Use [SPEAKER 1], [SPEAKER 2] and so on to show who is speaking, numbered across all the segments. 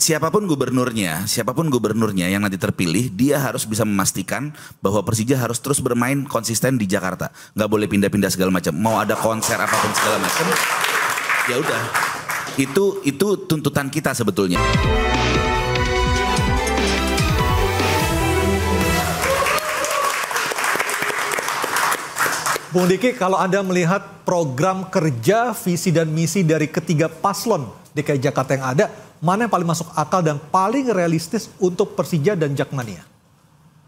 [SPEAKER 1] siapapun gubernurnya, siapapun gubernurnya yang nanti terpilih, dia harus bisa memastikan bahwa Persija harus terus bermain konsisten di Jakarta. Nggak boleh pindah-pindah segala macam. Mau ada konser apapun segala macam, ya udah. Itu itu tuntutan kita sebetulnya.
[SPEAKER 2] Bung Diki, kalau Anda melihat program kerja, visi dan misi dari ketiga paslon DKI Jakarta yang ada, mana yang paling masuk akal dan paling realistis untuk Persija dan Jakmania?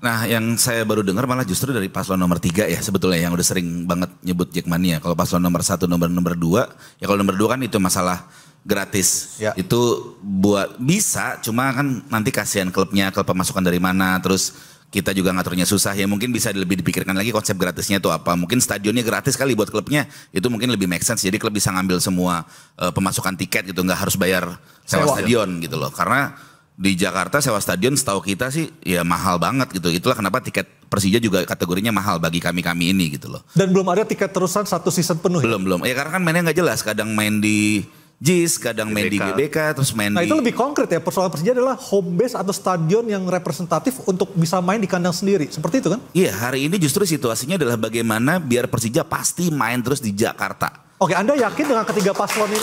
[SPEAKER 1] Nah, yang saya baru dengar malah justru dari paslon nomor tiga ya sebetulnya yang udah sering banget nyebut Jackmania. Kalau paslon nomor satu, nomor nomor dua, ya kalau nomor dua kan itu masalah gratis. Ya. Itu buat bisa, cuma kan nanti kasihan klubnya, klub pemasukan dari mana, terus kita juga ngaturnya susah ya mungkin bisa lebih dipikirkan lagi konsep gratisnya itu apa mungkin stadionnya gratis kali buat klubnya itu mungkin lebih make sense jadi klub bisa ngambil semua uh, pemasukan tiket gitu nggak harus bayar sewa, sewa stadion ya. gitu loh karena di Jakarta sewa stadion setahu kita sih ya mahal banget gitu itulah kenapa tiket Persija juga kategorinya mahal bagi kami kami ini gitu loh dan belum ada tiket terusan satu season penuh ya? belum ya? belum ya karena kan mainnya nggak jelas kadang main di JIS, kadang GBK. main di GBK, terus main nah, di... Nah itu lebih konkret
[SPEAKER 2] ya, persoalan Persija adalah home base atau stadion yang representatif untuk bisa main di kandang sendiri, seperti itu kan?
[SPEAKER 1] Iya, hari ini justru situasinya adalah bagaimana biar Persija pasti main terus di Jakarta.
[SPEAKER 2] Oke, Anda yakin dengan ketiga paslon ini?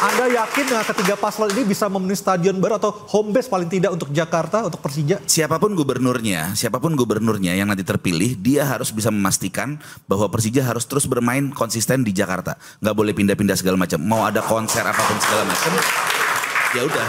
[SPEAKER 2] Anda yakin dengan ketiga paslon ini bisa memenuhi
[SPEAKER 1] stadion baru atau home base paling tidak untuk Jakarta, untuk Persija? Siapapun gubernurnya, siapapun gubernurnya yang nanti terpilih, dia harus bisa memastikan bahwa Persija harus terus bermain konsisten di Jakarta. Nggak boleh pindah-pindah segala macam. Mau ada konser apapun segala macam, ya udah.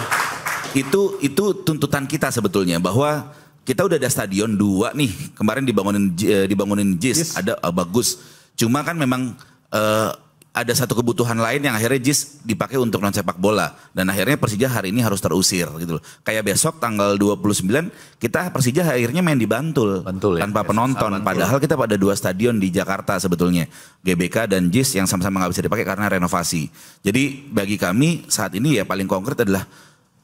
[SPEAKER 1] Itu itu tuntutan kita sebetulnya bahwa kita udah ada stadion dua nih kemarin dibangunin eh, dibangunin JIS yes. ada uh, bagus cuma kan memang uh, ada satu kebutuhan lain yang akhirnya JIS dipakai untuk non sepak bola dan akhirnya Persija hari ini harus terusir gitu loh. Kayak besok tanggal 29 kita Persija akhirnya main di Bantul, Bantul ya? tanpa penonton Bantul. padahal kita pada dua stadion di Jakarta sebetulnya GBK dan JIS yang sama-sama nggak bisa dipakai karena renovasi. Jadi bagi kami saat ini ya paling konkret adalah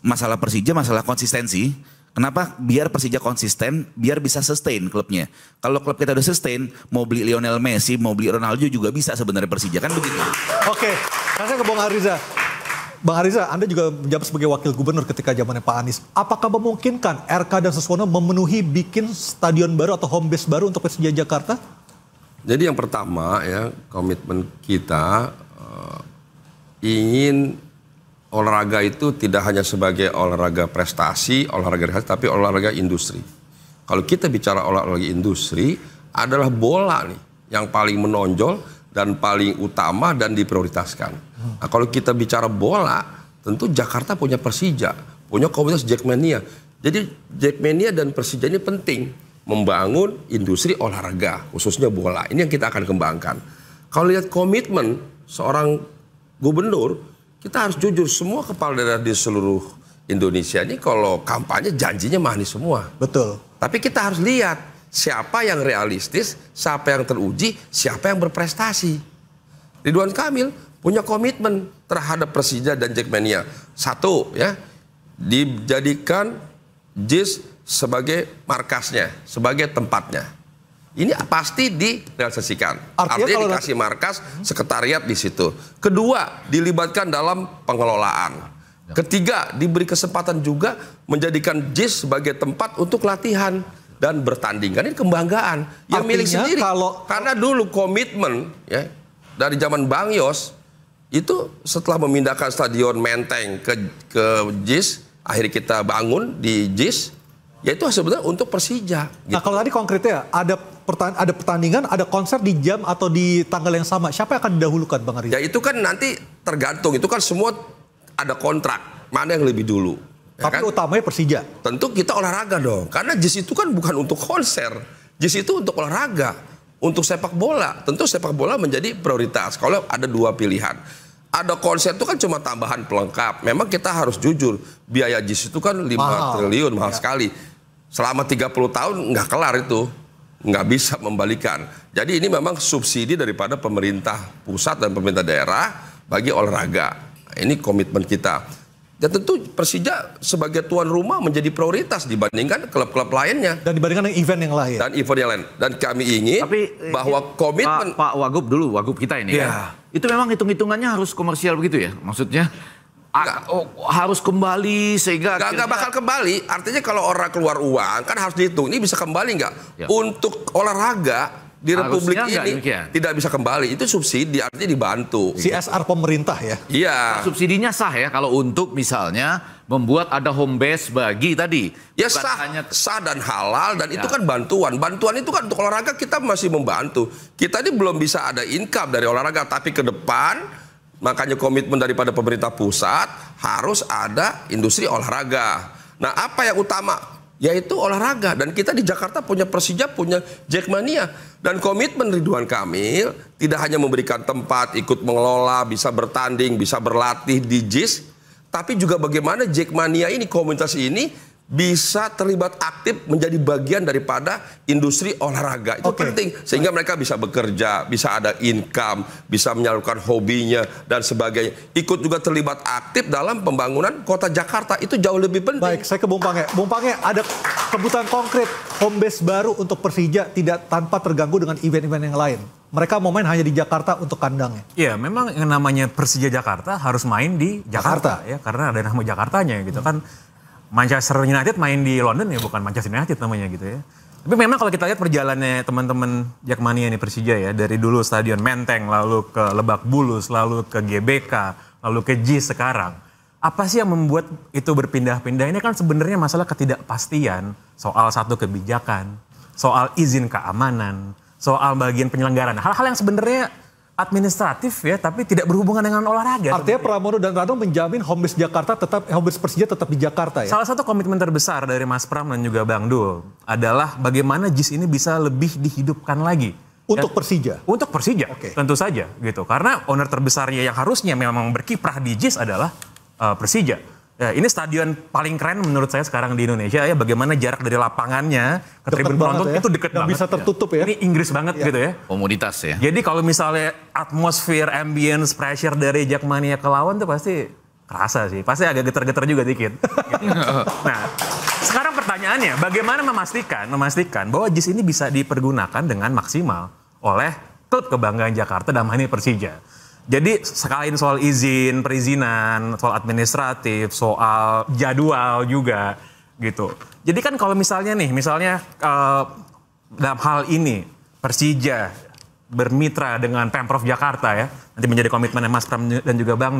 [SPEAKER 1] masalah Persija masalah konsistensi Kenapa? Biar Persija konsisten, biar bisa sustain klubnya. Kalau klub kita udah sustain, mau beli Lionel Messi, mau beli Ronaldo juga bisa sebenarnya Persija kan begitu.
[SPEAKER 2] Oke, saya ke Bang Ariza. Bang Ariza, Anda juga menjabat sebagai wakil gubernur ketika zamannya Pak Anies. Apakah memungkinkan RK dan Suswono memenuhi bikin stadion baru atau home base baru untuk Persija Jakarta?
[SPEAKER 3] Jadi yang pertama ya komitmen kita uh, ingin olahraga itu tidak hanya sebagai olahraga prestasi, olahraga rehat, tapi olahraga industri. Kalau kita bicara olahraga industri, adalah bola nih yang paling menonjol dan paling utama dan diprioritaskan. Nah, kalau kita bicara bola, tentu Jakarta punya Persija, punya komunitas Jackmania. Jadi Jackmania dan Persija ini penting membangun industri olahraga, khususnya bola. Ini yang kita akan kembangkan. Kalau lihat komitmen seorang gubernur kita harus jujur semua kepala daerah di seluruh Indonesia ini kalau kampanye janjinya manis semua. Betul. Tapi kita harus lihat siapa yang realistis, siapa yang teruji, siapa yang berprestasi. Ridwan Kamil punya komitmen terhadap Persija dan Jackmania. Satu ya, dijadikan JIS sebagai markasnya, sebagai tempatnya ini pasti direalisasikan. Artinya, Artinya kalau dikasih markas, sekretariat di situ. Kedua, dilibatkan dalam pengelolaan. Ya. Ketiga, diberi kesempatan juga menjadikan JIS sebagai tempat untuk latihan dan bertanding. Kan ini kebanggaan yang milik sendiri. Kalau... Karena dulu komitmen ya dari zaman Bang Yos itu setelah memindahkan stadion Menteng ke ke JIS, akhirnya kita bangun di JIS Ya itu sebenarnya untuk Persija. Nah, gitu. Nah kalau tadi
[SPEAKER 2] konkretnya ada pertan ada pertandingan, ada konser di jam atau di tanggal yang sama, siapa yang akan didahulukan
[SPEAKER 3] Bang Arif? Ya itu kan nanti tergantung, itu kan semua ada kontrak, mana yang lebih dulu. Ya Tapi kan? utamanya Persija. Tentu kita olahraga dong, karena JIS itu kan bukan untuk konser, JIS itu untuk olahraga, untuk sepak bola. Tentu sepak bola menjadi prioritas, kalau ada dua pilihan ada konser itu kan cuma tambahan pelengkap. Memang kita harus jujur, biaya JIS itu kan 5 mahal. triliun, mahal ya. sekali. Selama 30 tahun nggak kelar itu. Nggak bisa membalikan. Jadi ini memang subsidi daripada pemerintah pusat dan pemerintah daerah bagi olahraga. Ini komitmen kita. Dan tentu Persija sebagai tuan rumah menjadi prioritas dibandingkan klub-klub lainnya. Dan dibandingkan dengan event yang lain. Dan event yang lain. Dan kami ingin Tapi, eh, bahwa komitmen... Pak, Pak Wagub dulu, Wagub kita ini yeah. ya. Itu memang hitung-hitungannya harus komersial begitu ya? Maksudnya Gak, oh, harus kembali sehingga nggak akhirnya... bakal kembali. Artinya kalau orang keluar uang kan harus dihitung ini bisa kembali nggak? Ya. Untuk olahraga di Republik ini enggak, tidak bisa kembali. Itu subsidi artinya dibantu. CSR
[SPEAKER 1] iya. pemerintah ya. Iya. Nah, subsidinya sah ya kalau untuk misalnya membuat
[SPEAKER 3] ada home base bagi tadi. Ya Bukan sah, hanya... sah dan halal dan ya. itu kan bantuan. Bantuan itu kan untuk olahraga kita masih membantu. Kita ini belum bisa ada income dari olahraga tapi ke depan Makanya komitmen daripada pemerintah pusat harus ada industri olahraga. Nah, apa yang utama? Yaitu olahraga. Dan kita di Jakarta punya Persija, punya Jackmania. Dan komitmen Ridwan Kamil tidak hanya memberikan tempat, ikut mengelola, bisa bertanding, bisa berlatih di JIS. Tapi juga bagaimana Jackmania ini, komunitas ini bisa terlibat aktif menjadi bagian daripada industri olahraga itu okay. penting sehingga mereka bisa bekerja bisa ada income bisa menyalurkan hobinya dan sebagainya ikut juga terlibat aktif dalam pembangunan kota Jakarta itu
[SPEAKER 2] jauh lebih penting baik saya ke Bung Pange Bung Pange ada kebutuhan konkret home base baru untuk Persija tidak tanpa terganggu dengan event-event yang lain mereka mau main hanya di Jakarta untuk kandangnya.
[SPEAKER 4] Iya, memang yang namanya Persija Jakarta harus main di Jakarta, Jakarta. ya karena ada nama Jakartanya gitu hmm. kan. Manchester United main di London ya bukan Manchester United namanya gitu ya. Tapi memang kalau kita lihat perjalanannya teman-teman Jackmania ini Persija ya dari dulu Stadion Menteng lalu ke Lebak Bulus lalu ke GBK lalu ke JIS sekarang. Apa sih yang membuat itu berpindah-pindah? Ini kan sebenarnya masalah ketidakpastian soal satu kebijakan, soal izin keamanan, soal bagian penyelenggaraan. Hal-hal yang sebenarnya administratif ya, tapi tidak berhubungan dengan olahraga. Artinya Pramono dan Rano menjamin base Jakarta tetap base Persija tetap di Jakarta ya. Salah satu komitmen terbesar dari Mas Pram dan juga Bang Dul adalah bagaimana JIS ini bisa lebih dihidupkan lagi. Untuk ya, Persija. Untuk Persija, okay. tentu saja gitu. Karena owner terbesarnya yang harusnya memang berkiprah di JIS adalah uh, Persija. Ya, ini stadion paling keren menurut saya sekarang di Indonesia ya bagaimana jarak dari lapangannya ke deket tribun penonton ya. itu deket banget. bisa tertutup ya. Ini Inggris banget ya. gitu ya.
[SPEAKER 1] Komoditas ya.
[SPEAKER 4] Jadi kalau misalnya atmosfer, ambience, pressure dari Jakmania ke lawan tuh pasti kerasa sih. Pasti agak geter-geter juga dikit. nah, sekarang pertanyaannya bagaimana memastikan memastikan bahwa JIS ini bisa dipergunakan dengan maksimal oleh klub kebanggaan Jakarta dalam hal ini Persija. Jadi sekalian soal izin, perizinan, soal administratif, soal jadwal juga gitu. Jadi kan kalau misalnya nih, misalnya uh, dalam hal ini Persija bermitra dengan Pemprov Jakarta ya, nanti menjadi komitmen Mas Pram dan juga Bang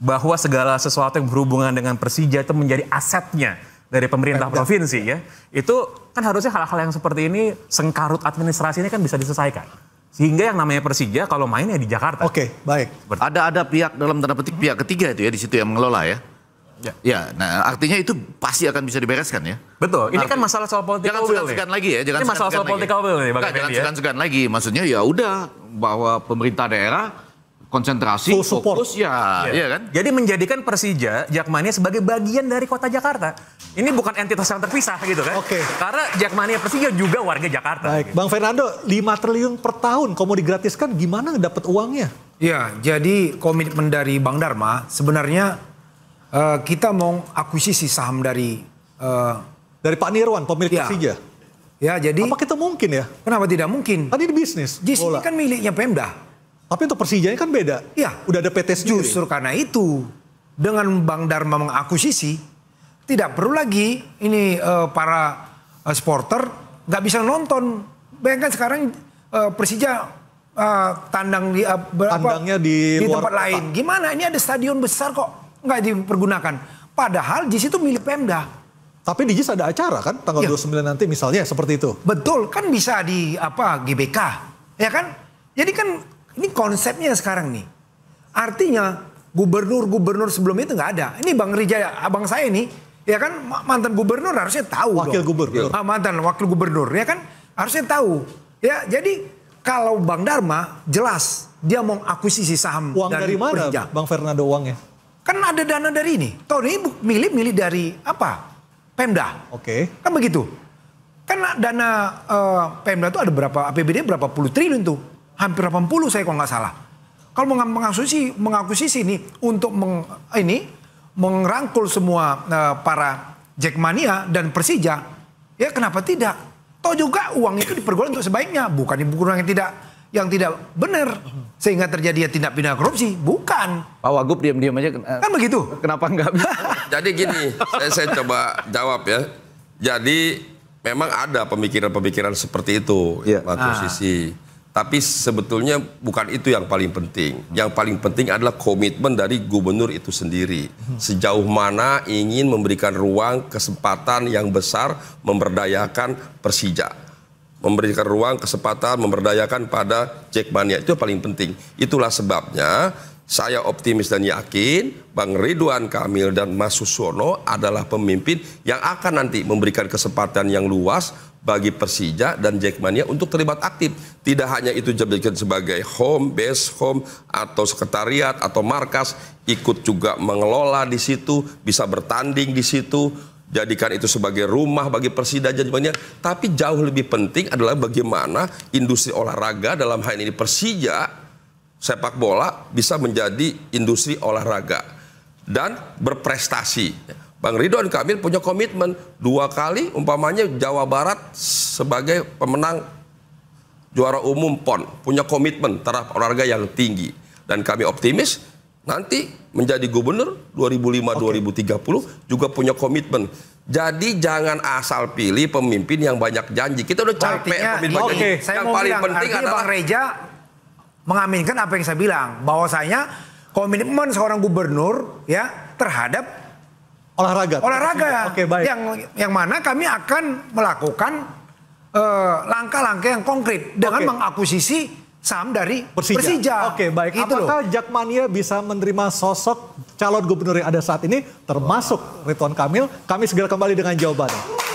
[SPEAKER 4] bahwa segala sesuatu yang berhubungan dengan Persija itu menjadi asetnya dari pemerintah Pemda. provinsi ya. Itu kan harusnya hal-hal yang seperti ini, sengkarut administrasi ini kan bisa diselesaikan. Sehingga yang namanya Persija kalau main ya di Jakarta. Oke, okay, baik. Seperti. Ada ada pihak dalam tanda petik pihak ketiga itu ya di situ yang mengelola ya. Ya. ya, nah
[SPEAKER 1] artinya itu pasti akan bisa dibereskan ya. Betul.
[SPEAKER 4] Ini nah, kan masalah soal politik. jangan will. Ya? lagi ya. Jangan ini masalah soal politik will ya, nih, Jangan ya? segan-segan
[SPEAKER 1] ya. lagi. Maksudnya ya udah bahwa pemerintah daerah
[SPEAKER 4] konsentrasi full support. fokus ya, ya. ya kan? Jadi menjadikan Persija Jakmania sebagai bagian dari kota Jakarta. Ini bukan entitas yang terpisah gitu kan? Oke. Okay. Karena Jakmania Persija juga warga Jakarta.
[SPEAKER 2] Baik, gitu. Bang Fernando, 5 triliun per tahun kamu digratiskan gimana dapat uangnya?
[SPEAKER 5] Ya, jadi komitmen dari Bang Dharma sebenarnya uh, kita mau akuisisi saham dari uh, dari Pak Nirwan pemilik ya. Persija. Ya, jadi apa kita mungkin ya? Kenapa tidak mungkin? Tadi kan di bisnis. Jis ini kan miliknya Pemda. Tapi untuk Persija kan beda. Iya. Udah ada PT sendiri. Justru karena itu dengan Bang Dharma mengakuisisi tidak perlu lagi ini uh, para uh, sporter nggak bisa nonton. Bayangkan sekarang uh, Persija uh, tandang di uh, tandangnya di, di tempat luar lain. Gimana? Ini ada stadion besar kok nggak dipergunakan. Padahal di situ milik Pemda. Tapi di JIS ada acara kan tanggal ya. 29 nanti misalnya seperti itu. Betul, kan bisa di apa GBK. Ya kan? Jadi kan ini konsepnya sekarang nih. Artinya gubernur-gubernur sebelum itu nggak ada. Ini Bang Rija, abang saya ini ya kan mantan gubernur harusnya tahu. Wakil dong. gubernur. Ah, mantan wakil gubernur ya kan harusnya tahu. Ya jadi kalau Bang Dharma jelas dia mau akuisisi saham uang dari, dari mana Rija. Bang Fernando uangnya? Kan ada dana dari ini. Tahun ini milih-milih dari apa? Pemda. Oke. Okay. Kan begitu. Kan dana uh, Pemda itu ada berapa APBD berapa puluh triliun tuh hampir 80 saya kalau nggak salah. Kalau mengakuisisi, mengakuisisi ini untuk meng, ini mengrangkul semua uh, para Jackmania dan Persija, ya kenapa tidak? Toh juga uang itu dipergolong untuk sebaiknya, bukan kurang yang tidak yang tidak benar sehingga terjadi ya tindak pidana korupsi bukan Pak Wagub diam-diam aja eh, kan begitu kenapa enggak
[SPEAKER 3] jadi gini saya, saya coba jawab ya jadi memang ada pemikiran-pemikiran seperti itu ya. satu ah. sisi tapi sebetulnya bukan itu yang paling penting. Yang paling penting adalah komitmen dari gubernur itu sendiri. Sejauh mana ingin memberikan ruang kesempatan yang besar memberdayakan Persija. Memberikan ruang kesempatan memberdayakan pada Jackmania. Itu paling penting. Itulah sebabnya saya optimis dan yakin Bang Ridwan Kamil dan Mas Susono adalah pemimpin yang akan nanti memberikan kesempatan yang luas bagi Persija dan Jackmania untuk terlibat aktif. Tidak hanya itu dijadikan sebagai home, base home, atau sekretariat, atau markas. Ikut juga mengelola di situ, bisa bertanding di situ. Jadikan itu sebagai rumah bagi Persija dan Jackmania. Tapi jauh lebih penting adalah bagaimana industri olahraga dalam hal ini Persija sepak bola bisa menjadi industri olahraga dan berprestasi. Bang Ridwan Kamil punya komitmen dua kali umpamanya Jawa Barat sebagai pemenang juara umum PON punya komitmen terhadap olahraga yang tinggi dan kami optimis nanti menjadi gubernur 2005-2030 juga punya komitmen. Jadi jangan asal pilih pemimpin yang banyak janji. Kita udah capek artinya, pemimpin okay. banyak. Saya yang mau paling bilang, penting adalah Bang
[SPEAKER 5] Reja mengaminkan apa yang saya bilang bahwasanya komitmen seorang gubernur ya terhadap olahraga. Olahraga. Oke, baik. Yang yang mana kami akan melakukan eh, langkah-langkah uh, yang konkret dengan okay. mengakuisisi saham dari Persija. Persija. Oke, okay, baik. itu Apakah
[SPEAKER 2] Jakmania bisa menerima sosok calon gubernur yang ada saat ini termasuk Ridwan Kamil? Kami segera kembali dengan jawabannya.